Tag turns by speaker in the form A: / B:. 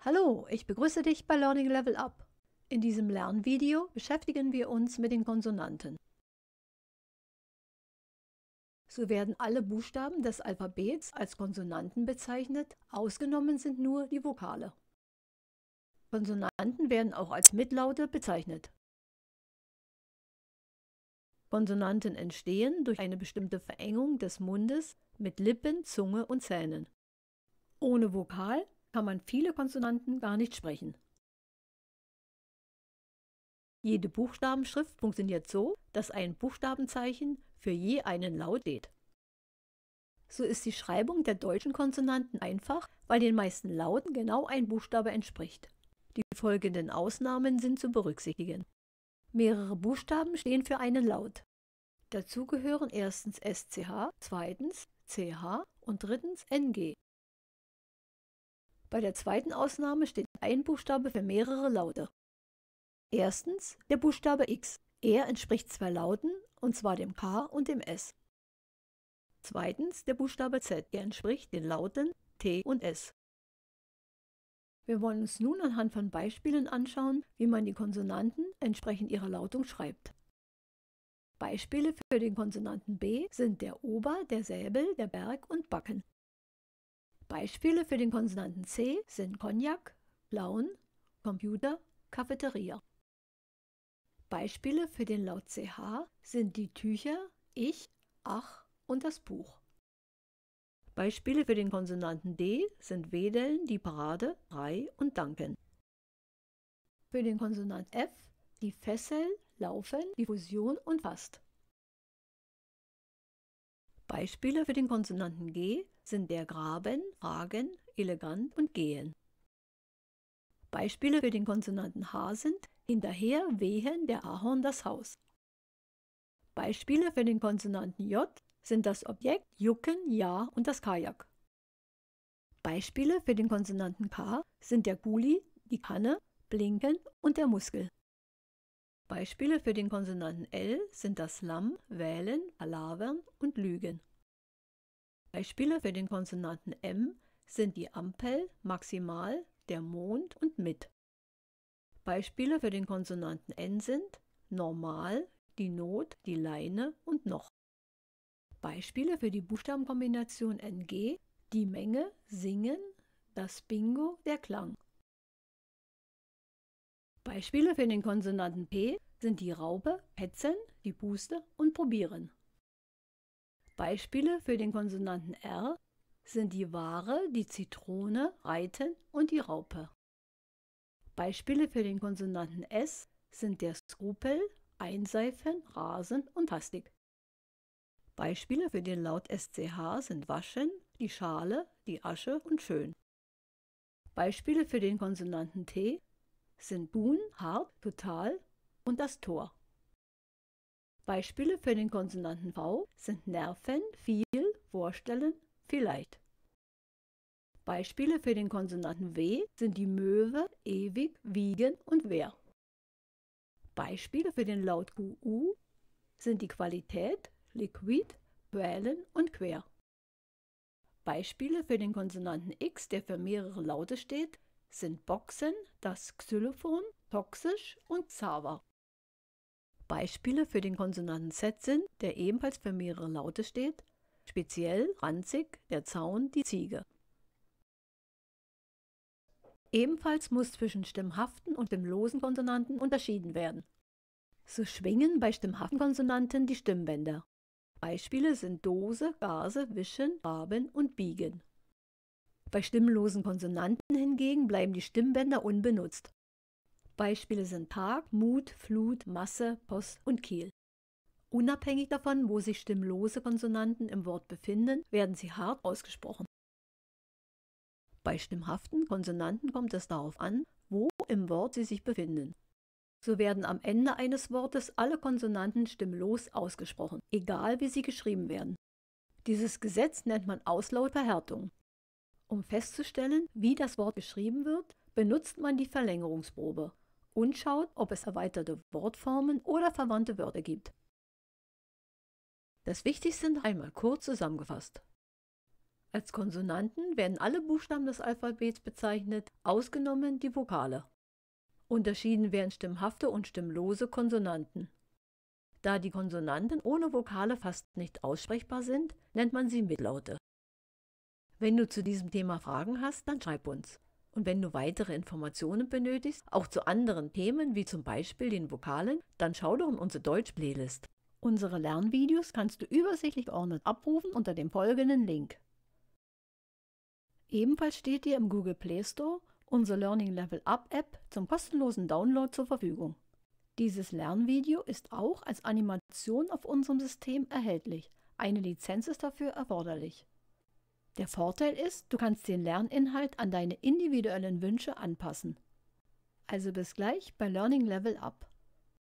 A: Hallo, ich begrüße dich bei Learning Level Up. In diesem Lernvideo beschäftigen wir uns mit den Konsonanten. So werden alle Buchstaben des Alphabets als Konsonanten bezeichnet, ausgenommen sind nur die Vokale. Konsonanten werden auch als Mitlaute bezeichnet. Konsonanten entstehen durch eine bestimmte Verengung des Mundes mit Lippen, Zunge und Zähnen. Ohne Vokal kann man viele Konsonanten gar nicht sprechen. Jede Buchstabenschrift funktioniert so, dass ein Buchstabenzeichen für je einen Laut steht. So ist die Schreibung der deutschen Konsonanten einfach, weil den meisten Lauten genau ein Buchstabe entspricht. Die folgenden Ausnahmen sind zu berücksichtigen. Mehrere Buchstaben stehen für einen Laut. Dazu gehören erstens SCH, zweitens CH und drittens NG. Bei der zweiten Ausnahme steht ein Buchstabe für mehrere Laute. Erstens der Buchstabe X. Er entspricht zwei Lauten, und zwar dem K und dem S. Zweitens der Buchstabe Z. Er entspricht den Lauten T und S. Wir wollen uns nun anhand von Beispielen anschauen, wie man die Konsonanten entsprechend ihrer Lautung schreibt. Beispiele für den Konsonanten B sind der Ober, der Säbel, der Berg und Backen. Beispiele für den Konsonanten C sind Cognac, Laun, Computer, Cafeteria. Beispiele für den Laut CH sind die Tücher, Ich, Ach und das Buch. Beispiele für den Konsonanten D sind Wedeln, die Parade, Rei und Danken. Für den Konsonant F die Fessel, Laufen, Diffusion und Fast. Beispiele für den Konsonanten G sind der Graben, Ragen, Elegant und Gehen. Beispiele für den Konsonanten H sind hinterher, wehen, der Ahorn, das Haus. Beispiele für den Konsonanten J sind das Objekt, Jucken, Ja und das Kajak. Beispiele für den Konsonanten K sind der Guli, die Kanne, Blinken und der Muskel. Beispiele für den Konsonanten L sind das Lamm, Wählen, Alavern und Lügen. Beispiele für den Konsonanten M sind die Ampel, Maximal, der Mond und Mit. Beispiele für den Konsonanten N sind normal, die Not, die Leine und noch. Beispiele für die Buchstabenkombination NG, die Menge, Singen, das Bingo, der Klang. Beispiele für den Konsonanten P sind die Raupe, Petzen, die Puste und Probieren. Beispiele für den Konsonanten R sind die Ware, die Zitrone, Reiten und die Raupe. Beispiele für den Konsonanten S sind der Skrupel, Einseifen, Rasen und Hastig. Beispiele für den Laut SCH sind waschen, die Schale, die Asche und schön. Beispiele für den Konsonanten T sind Buhn, hart, total und das Tor. Beispiele für den Konsonanten V sind Nerven, viel, vorstellen, vielleicht. Beispiele für den Konsonanten W sind die Möwe, ewig, wiegen und wer. Beispiele für den Laut QU sind die Qualität, Liquid, Brälen und Quer. Beispiele für den Konsonanten X, der für mehrere Laute steht, sind Boxen, das Xylophon, Toxisch und Xaver. Beispiele für den Konsonanten Z sind, der ebenfalls für mehrere Laute steht, speziell ranzig, der Zaun, die Ziege. Ebenfalls muss zwischen stimmhaften und dem losen Konsonanten unterschieden werden. So schwingen bei stimmhaften Konsonanten die Stimmbänder. Beispiele sind Dose, Gase, Wischen, Raben und Biegen. Bei stimmlosen Konsonanten hingegen bleiben die Stimmbänder unbenutzt. Beispiele sind Tag, Mut, Flut, Masse, Post und Kiel. Unabhängig davon, wo sich stimmlose Konsonanten im Wort befinden, werden sie hart ausgesprochen. Bei stimmhaften Konsonanten kommt es darauf an, wo im Wort sie sich befinden. So werden am Ende eines Wortes alle Konsonanten stimmlos ausgesprochen, egal wie sie geschrieben werden. Dieses Gesetz nennt man Auslautverhärtung. Um festzustellen, wie das Wort geschrieben wird, benutzt man die Verlängerungsprobe und schaut, ob es erweiterte Wortformen oder verwandte Wörter gibt. Das Wichtigste einmal kurz zusammengefasst. Als Konsonanten werden alle Buchstaben des Alphabets bezeichnet, ausgenommen die Vokale. Unterschieden werden stimmhafte und stimmlose Konsonanten. Da die Konsonanten ohne Vokale fast nicht aussprechbar sind, nennt man sie Mitlaute. Wenn du zu diesem Thema Fragen hast, dann schreib uns. Und wenn du weitere Informationen benötigst, auch zu anderen Themen wie zum Beispiel den Vokalen, dann schau doch in unsere Deutsch-Playlist. Unsere Lernvideos kannst du übersichtlich geordnet abrufen unter dem folgenden Link. Ebenfalls steht dir im Google Play Store unser Learning Level Up App zum kostenlosen Download zur Verfügung. Dieses Lernvideo ist auch als Animation auf unserem System erhältlich. Eine Lizenz ist dafür erforderlich. Der Vorteil ist, du kannst den Lerninhalt an deine individuellen Wünsche anpassen. Also bis gleich bei Learning Level Up.